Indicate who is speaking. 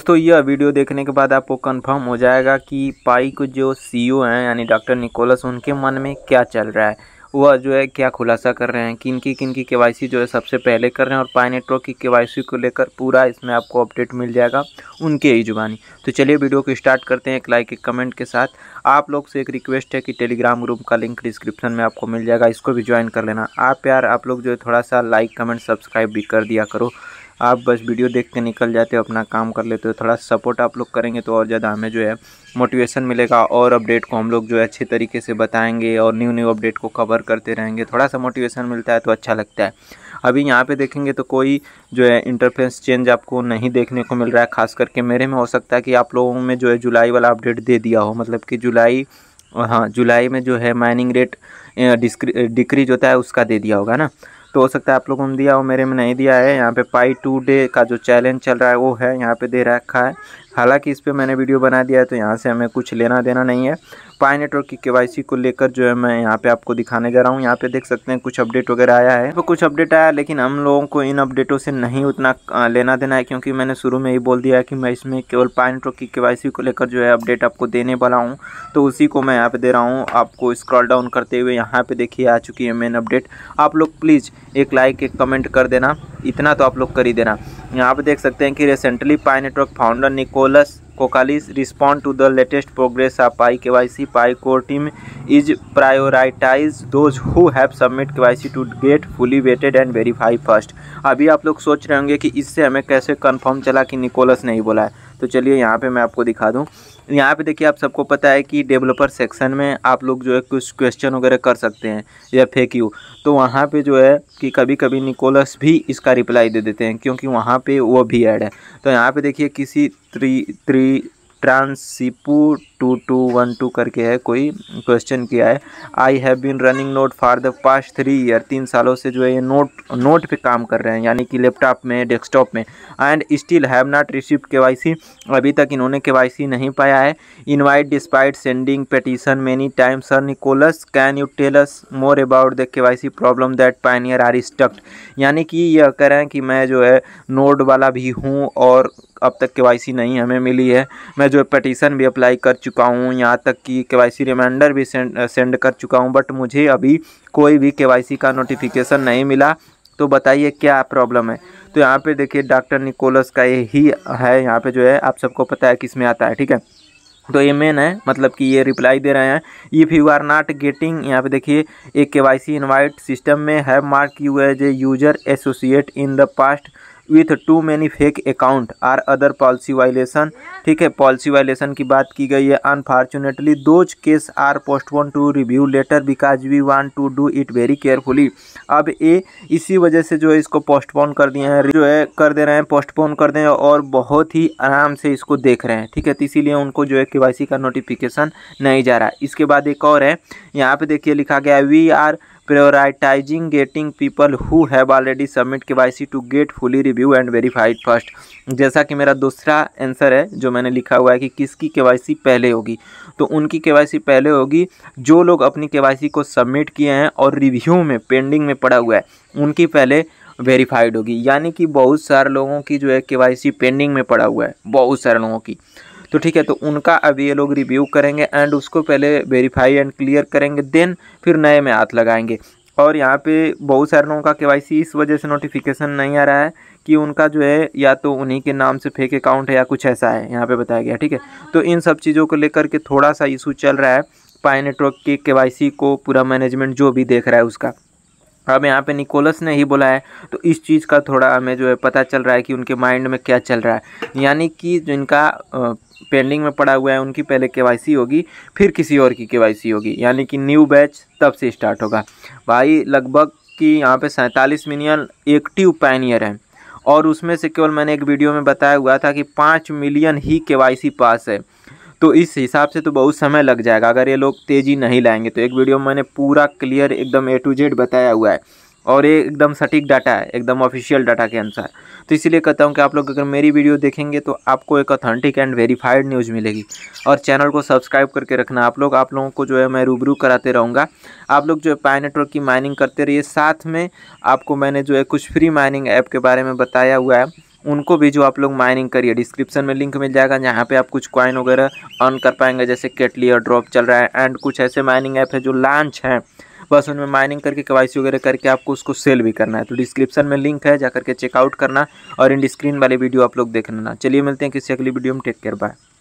Speaker 1: दोस्तों यह वीडियो देखने के बाद आपको कंफर्म हो जाएगा कि पाई को जो सीईओ e हैं यानी डॉक्टर निकोलस उनके मन में क्या चल रहा है वह जो है क्या खुलासा कर रहे हैं किन की किन की के जो है सबसे पहले कर रहे हैं और पाई नेटवर्क की के को लेकर पूरा इसमें आपको अपडेट मिल जाएगा उनके ही जुबानी तो चलिए वीडियो को स्टार्ट करते हैं एक लाइक एक कमेंट के साथ आप लोग से एक रिक्वेस्ट है कि टेलीग्राम ग्रुप का लिंक डिस्क्रिप्शन में आपको मिल जाएगा इसको भी ज्वाइन कर लेना आप यार आप लोग जो है थोड़ा सा लाइक कमेंट सब्सक्राइब भी कर दिया करो आप बस वीडियो देख के निकल जाते हो अपना काम कर लेते हो थोड़ा सपोर्ट आप लोग करेंगे तो और ज़्यादा हमें जो है मोटिवेशन मिलेगा और अपडेट को हम लोग जो है अच्छे तरीके से बताएंगे और न्यू न्यू अपडेट को कवर करते रहेंगे थोड़ा सा मोटिवेशन मिलता है तो अच्छा लगता है अभी यहाँ पे देखेंगे तो कोई जो है इंटरफेंस चेंज आपको नहीं देखने को मिल रहा है खास करके मेरे में हो सकता है कि आप लोगों में जो है जुलाई वाला अपडेट दे दिया हो मतलब कि जुलाई हाँ जुलाई में जो है माइनिंग रेट डिक्रीज होता है उसका दे दिया होगा ना तो हो सकता है आप लोगों ने दिया हो मेरे में नहीं दिया है यहाँ पे पाई टू डे का जो चैलेंज चल रहा है वो है यहाँ पे दे रखा है हालांकि इस पर मैंने वीडियो बना दिया है तो यहाँ से हमें कुछ लेना देना नहीं है पाई नेटवर्क की केवाईसी को लेकर जो है मैं यहाँ पे आपको दिखाने जा रहा हूँ यहाँ पे देख सकते हैं कुछ अपडेट वगैरह आया है तो कुछ अपडेट आया लेकिन हम लोगों को इन अपडेटों से नहीं उतना लेना देना है क्योंकि मैंने शुरू में ही बोल दिया है कि मैं इसमें केवल पाई नेटवर्क की के को लेकर जो है अपडेट आपको देने वाला हूँ तो उसी को मैं यहाँ पे दे रहा हूँ आपको स्क्रॉल डाउन करते हुए यहाँ पर देखिए आ चुकी है मेन अपडेट आप लोग प्लीज़ एक लाइक एक कमेंट कर देना इतना तो आप लोग कर ही देना यहाँ पर देख सकते हैं कि recently Pi network founder Nicolas Kokkalis respond to the latest progress of Pi K Y C Pi core team is prioritize those who have submit K Y C to get fully vetted and verify first अभी आप लोग सोच रहे होंगे कि इससे हमें कैसे कन्फर्म चला कि निकोलस नहीं बोला है तो चलिए यहाँ पे मैं आपको दिखा दूँ यहाँ पे देखिए आप सबको पता है कि डेवलपर सेक्शन में आप लोग जो है कुछ क्वेश्चन वगैरह कर सकते हैं या फेक यू तो वहाँ पे जो है कि कभी कभी निकोलस भी इसका रिप्लाई दे देते हैं क्योंकि वहाँ पे वो भी ऐड है तो यहाँ पे देखिए किसी त्री त्री ट्रांसिपू टू टू वन टू करके है कोई क्वेश्चन किया है I have been running node for the past three year तीन सालों से जो है ये नोट नोट पे काम कर रहे हैं यानी कि लैपटॉप में डेस्कटॉप में and still have not receive K Y C अभी तक इन्होंने के वाई सी नहीं पाया है invite despite sending petition many time sir Nicolas can you tells more about the K Y C problem that pioneer are stuck यानी कि यह कह रहे हैं कि मैं जो है नोट वाला भी हूँ और अब तक के नहीं हमें मिली है मैं जो पटिशन भी अप्लाई कर चुका हूँ यहाँ तक कि के वाई रिमाइंडर भी सेंड सेंड कर चुका हूँ बट मुझे अभी कोई भी के का नोटिफिकेशन नहीं मिला तो बताइए क्या प्रॉब्लम है तो यहाँ पे देखिए डॉक्टर निकोलस का ये ही है यहाँ पे जो है आप सबको पता है किस में आता है ठीक है तो ये मेन है मतलब कि ये रिप्लाई दे रहे हैं if you are not getting यहाँ पे देखिए एक K Y C invite system में have mark you as a user associate in the past with too many fake account or other policy violation ठीक है पॉलिसी वायलेशन की बात की गई है unfortunately those case are postpone to review later because we want to do it very carefully अब ये इसी वजह से जो है इसको पोस्टपोन कर दिए हैं जो है कर दे रहे हैं पोस्टपोन कर दे और बहुत ही आराम से इसको देख रहे हैं ठीक है तो इसीलिए उनको जो है के का नोटिफिकेशन नहीं जा रहा इसके बाद एक और है यहाँ पे देखिए लिखा गया है we are people who have already submit K Y C to get fully review and verified first जैसा कि मेरा दूसरा आंसर है जो मैंने लिखा हुआ है कि किसकी के पहले होगी तो उनकी के पहले होगी जो लोग अपनी के को सबमिट किए हैं और रिव्यू में पेंडिंग में पड़ा हुआ है उनकी पहले वेरीफाइड होगी यानी कि बहुत सारे लोगों की जो है के पेंडिंग में पड़ा हुआ है बहुत सारे लोगों की तो ठीक है तो उनका अब ये लोग रिव्यू करेंगे एंड उसको पहले वेरीफाई एंड क्लियर करेंगे देन फिर नए में हाथ लगाएंगे और यहाँ पे बहुत सारे लोगों का के इस वजह से नोटिफिकेशन नहीं आ रहा है कि उनका जो है या तो उन्हीं के नाम से फेक अकाउंट है या कुछ ऐसा है यहाँ पे बताया गया ठीक है तो इन सब चीज़ों को लेकर के थोड़ा सा इशू चल रहा है पाए नेटवर्क के के को पूरा मैनेजमेंट जो भी देख रहा है उसका अब यहाँ पे निकोलस ने ही बोला है तो इस चीज़ का थोड़ा हमें जो है पता चल रहा है कि उनके माइंड में क्या चल रहा है यानी कि जिनका पेंडिंग में पड़ा हुआ है उनकी पहले के होगी फिर किसी और की के होगी यानी कि न्यू बैच तब से स्टार्ट होगा भाई लगभग कि यहाँ पे सैंतालीस मिलियन एक्टिव पैनियर हैं और उसमें से केवल मैंने एक वीडियो में बताया हुआ था कि पाँच मिलियन ही के पास है तो इस हिसाब से तो बहुत समय लग जाएगा अगर ये लोग तेज़ी नहीं लाएंगे तो एक वीडियो में मैंने पूरा क्लियर एकदम ए टू जेड बताया हुआ है और ये एकदम सटीक डाटा है एकदम ऑफिशियल डाटा के अनुसार तो इसीलिए कहता हूँ कि आप लोग अगर मेरी वीडियो देखेंगे तो आपको एक ऑथेंटिक एंड वेरीफाइड न्यूज़ मिलेगी और चैनल को सब्सक्राइब करके रखना आप लोग आप लोगों को जो है मैं रूबरू कराते रहूँगा आप लोग जो है पाए नेटवर्क की माइनिंग करते रहिए साथ में आपको मैंने जो है कुछ फ्री माइनिंग ऐप के बारे में बताया हुआ है उनको भी जो आप लोग माइनिंग करिए डिस्क्रिप्शन में लिंक मिल जाएगा जहाँ पे आप कुछ कॉइन वगैरह अर्न कर पाएंगे जैसे केटली और ड्रॉप चल रहा है एंड कुछ ऐसे माइनिंग ऐप है जो लॉन्च हैं बस उनमें माइनिंग करके के वगैरह करके आपको उसको सेल भी करना है तो डिस्क्रिप्शन में लिंक है जा करके चेकआउट करना और इन स्क्रीन वाली वीडियो आप लोग देख लेना चलिए मिलते हैं किसी अगली वीडियो में टेक केयर बाय